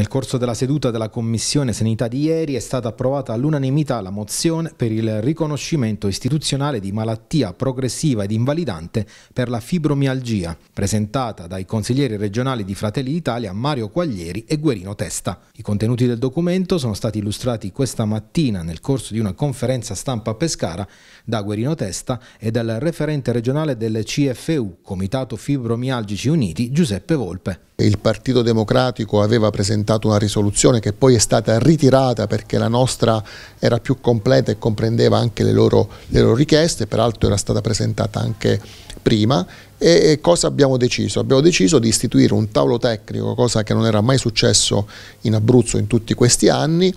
Nel corso della seduta della Commissione Sanità di ieri è stata approvata all'unanimità la mozione per il riconoscimento istituzionale di malattia progressiva ed invalidante per la fibromialgia, presentata dai consiglieri regionali di Fratelli d'Italia Mario Quaglieri e Guerino Testa. I contenuti del documento sono stati illustrati questa mattina nel corso di una conferenza stampa a Pescara da Guerino Testa e dal referente regionale del CFU, Comitato Fibromialgici Uniti, Giuseppe Volpe. Il Partito Democratico aveva presentato presentato una risoluzione che poi è stata ritirata perché la nostra era più completa e comprendeva anche le loro, le loro richieste, peraltro era stata presentata anche prima e cosa abbiamo deciso? Abbiamo deciso di istituire un tavolo tecnico, cosa che non era mai successo in Abruzzo in tutti questi anni,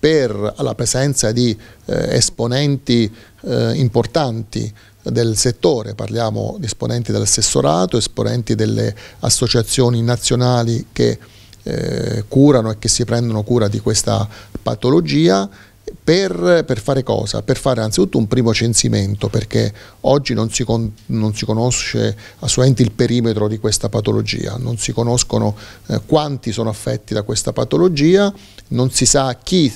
per la presenza di eh, esponenti eh, importanti del settore, parliamo di esponenti dell'assessorato, esponenti delle associazioni nazionali che eh, curano e che si prendono cura di questa patologia. Per, per, fare cosa? Per fare anzitutto un primo censimento, perché oggi non si, con, non si conosce assolutamente il perimetro di questa patologia, non si conoscono eh, quanti sono affetti da questa patologia, non si sa chi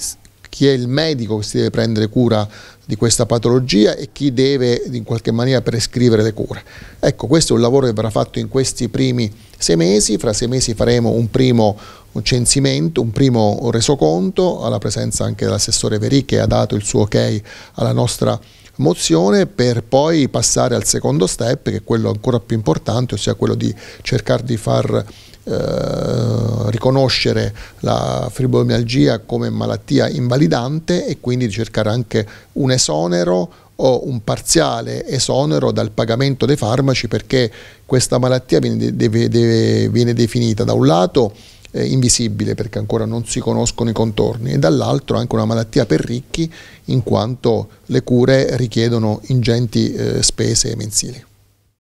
chi è il medico che si deve prendere cura di questa patologia e chi deve in qualche maniera prescrivere le cure. Ecco, questo è un lavoro che verrà fatto in questi primi sei mesi, fra sei mesi faremo un primo censimento, un primo resoconto alla presenza anche dell'assessore Verì che ha dato il suo ok alla nostra mozione per poi passare al secondo step, che è quello ancora più importante, ossia quello di cercare di far eh, riconoscere la fibromialgia come malattia invalidante e quindi di cercare anche un esonero o un parziale esonero dal pagamento dei farmaci perché questa malattia viene, deve, deve, viene definita da un lato eh, invisibile perché ancora non si conoscono i contorni e dall'altro anche una malattia per ricchi in quanto le cure richiedono ingenti eh, spese mensili.